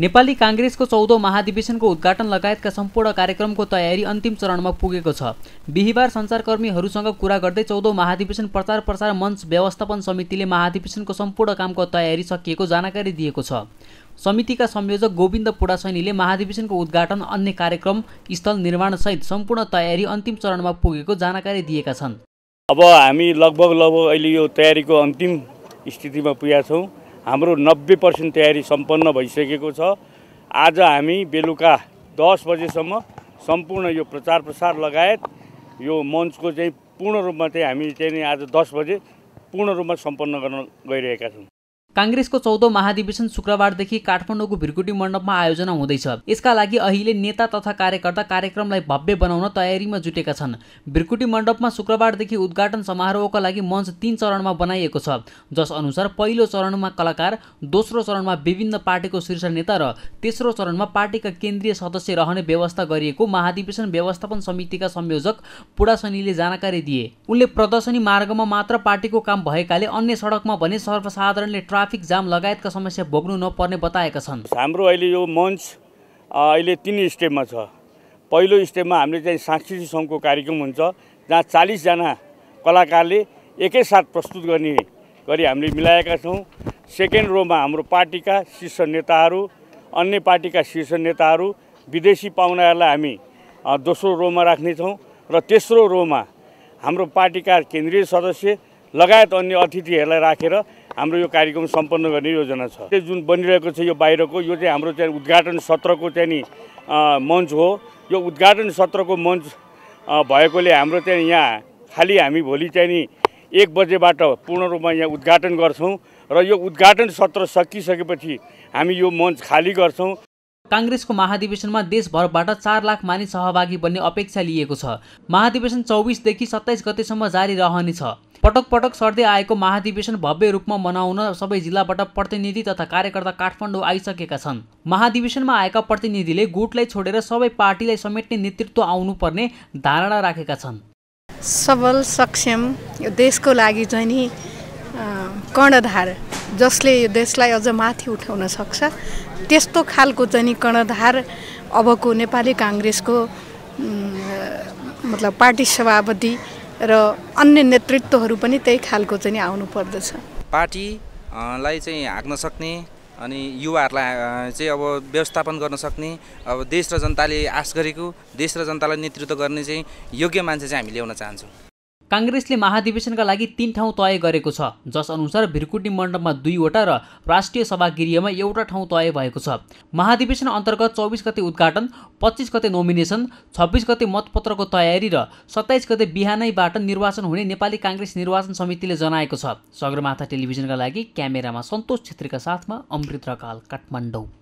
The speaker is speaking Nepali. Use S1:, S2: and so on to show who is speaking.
S1: नेपाली काङ्ग्रेसको चौधौँ महाधिवेशनको उद्घाटन लगायतका सम्पूर्ण कार्यक्रमको तयारी अन्तिम चरणमा पुगेको छ बिहिबार सञ्चारकर्मीहरूसँग कुरा गर्दै चौधौँ महाधिवेशन प्रचार प्रसार मञ्च व्यवस्थापन समितिले महाधिवेशनको सम्पूर्ण कामको तयारी सकिएको जानकारी दिएको छ समितिका संयोजक गोविन्द पुडासैनीले महाधिवेशनको उद्घाटन अन्य कार्यक्रम स्थल निर्माणसहित सम्पूर्ण तयारी अन्तिम चरणमा पुगेको जानकारी दिएका छन्
S2: अब हामी लगभग लगभग अहिले यो तयारीको अन्तिम स्थितिमा पुगेका छौँ हाम्रो नब्बे पर्सेन्ट तयारी सम्पन्न भइसकेको छ आज हामी बेलुका दस बजेसम्म सम्पूर्ण यो प्रचार प्रसार लगायत यो मञ्चको चाहिँ पूर्ण रूपमा चाहिँ हामी चाहिँ आज दस बजे पूर्ण रूपमा सम्पन्न गर्न गइरहेका छौँ
S1: काङ्ग्रेसको चौधौँ महाधिवेशन शुक्रबारदेखि काठमाडौँको भिरकुटी मण्डपमा आयोजना हुँदैछ यसका लागि अहिले नेता तथा कार्यकर्ता कार्यक्रमलाई भव्य बनाउन तयारीमा जुटेका छन् भिरकुटी मण्डपमा शुक्रबारदेखि उद्घाटन समारोहका लागि मञ्च तीन चरणमा बनाइएको छ जसअनुसार पहिलो चरणमा कलाकार दोस्रो चरणमा विभिन्न पार्टीको शीर्ष नेता र तेस्रो चरणमा पार्टीका केन्द्रीय सदस्य रहने व्यवस्था गरिएको महाधिवेशन व्यवस्थापन समितिका संयोजक पुडासनीले जानकारी दिए उनले प्रदर्शनी मार्गमा मात्र पार्टीको काम भएकाले अन्य सडकमा भने सर्वसाधारणले ट्रा ट्राफिक जाम लगायतका समस्या भोग्नु नपर्ने बताएका छन्
S2: हाम्रो अहिले यो मञ्च अहिले तिन स्टेपमा छ पहिलो स्टेपमा हामीले चाहिँ सांस्कृतिक सङ्घको कार्यक्रम हुन्छ जहाँ चालिसजना कलाकारले एकैसाथ प्रस्तुत गर्ने गरी हामीले मिलाएका छौँ सेकेन्ड रोमा हाम्रो पार्टीका शीर्ष नेताहरू अन्य पार्टीका शीर्ष नेताहरू विदेशी पाहुनाहरूलाई हामी दोस्रो रोमा राख्नेछौँ र तेस्रो रोमा हाम्रो पार्टीका केन्द्रीय सदस्य लगायत अन्य अतिथिहरूलाई राखेर हाम्रो यो कार्यक्रम सम्पन्न गर्ने योजना छ त्यो जुन बनिरहेको छ यो बाहिरको यो चाहिँ हाम्रो चाहिँ उद्घाटन सत्रको चाहिँ नि मञ्च हो यो उद्घाटन सत्रको मञ्च भएकोले हाम्रो चाहिँ यहाँ खालि हामी भोलि चाहिँ नि एक बजेबाट पूर्ण रूपमा यहाँ उद्घाटन गर्छौँ र यो उद्घाटन सत्र सकिसकेपछि हामी यो मञ्च खाली गर्छौँ
S1: काङ्ग्रेसको महाधिवेशनमा देशभरबाट चार लाख मानिस सहभागी बन्ने अपेक्षा लिएको छ महाधिवेशन चौबिसदेखि सत्ताइस गतेसम्म जारी रहनेछ पटक पटक सर्दै आएको महाधिवेशन भव्य रूपमा मनाउन सबै जिल्लाबाट प्रतिनिधि तथा कार्यकर्ता काठमाडौँ आइसकेका छन् महाधिवेशनमा आएका प्रतिनिधिले गुटलाई छोडेर सबै पार्टीलाई समेट्ने नेतृत्व आउनुपर्ने धारणा राखेका छन्
S3: सबल सक्षम यो देशको लागि चाहिँ नि कर्णधार जसले यो देशलाई अझ माथि उठाउन सक्छ त्यस्तो खालको चाहिँ नि कर्णधार अबको नेपाली काङ्ग्रेसको मतलब पार्टी सभापति र अन्य नेतृत्वहरू पनि त्यही खालको चाहिँ आउनु पर्दछ
S1: पार्टीलाई चाहिँ हाँक्न सक्ने अनि युवाहरूलाई चाहिँ अब व्यवस्थापन गर्न सक्ने अब देश र जनताले आश गरेको देश र जनतालाई नेतृत्व गर्ने चाहिँ योग्य मान्छे चाहिँ हामी ल्याउन चाहन्छौँ काङ्ग्रेसले महाधिवेशनका लागि तीन ठाउँ तय गरेको छ जसअनुसार भिरकुटी मण्डपमा दुईवटा र राष्ट्रिय सभागृहमा एउटा ठाउँ तय भएको छ महाधिवेशन अन्तर्गत चौबिस गते उद्घाटन पच्चिस गते नोमिनेसन छब्बिस गते मतपत्रको तयारी र सत्ताइस गते बिहानैबाट निर्वाचन हुने नेपाली काङ्ग्रेस निर्वाचन समितिले जनाएको छ सगरमाथा टेलिभिजनका लागि क्यामेरामा सन्तोष छेत्रीका साथमा अमृत काल काठमाडौँ